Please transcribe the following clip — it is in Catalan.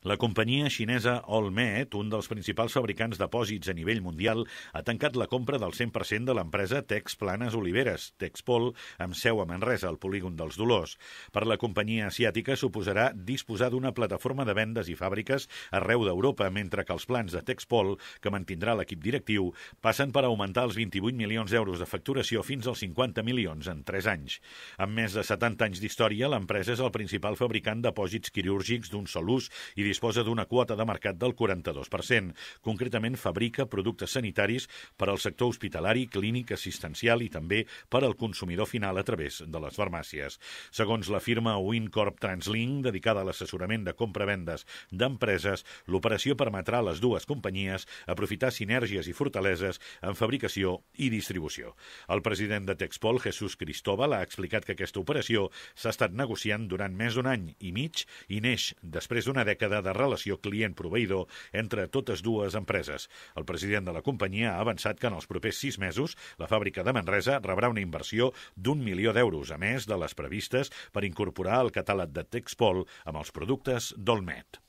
La companyia xinesa Olmet, un dels principals fabricants d'apòsits a nivell mundial, ha tancat la compra del 100% de l'empresa Tex Planes Oliveres, Texpol, amb seu a Manresa, al polígon dels Dolors. Per la companyia asiàtica suposarà disposar d'una plataforma de vendes i fàbriques arreu d'Europa, mentre que els plans de Texpol, que mantindrà l'equip directiu, passen per augmentar els 28 milions d'euros de facturació fins als 50 milions en 3 anys. Amb més de 70 anys d'història, l'empresa és el principal fabricant de quirúrgics d'un sol ús i disposa d'una quota de mercat del 42%. Concretament, fabrica productes sanitaris per al sector hospitalari, clínic, assistencial i també per al consumidor final a través de les farmàcies. Segons la firma Wincorp Translink, dedicada a l'assessorament de compravendes d'empreses, l'operació permetrà a les dues companyies aprofitar sinergies i fortaleses en fabricació i distribució. El president de Texpol, Jesús Cristóbal, ha explicat que aquesta operació s'ha estat negociant durant més d'un any i mig i neix després d'una dècada de relació client-proveïdor entre totes dues empreses. El president de la companyia ha avançat que en els propers sis mesos la fàbrica de Manresa rebrà una inversió d'un milió d'euros, a més de les previstes per incorporar el catàleg de Texpol amb els productes d'Olmet.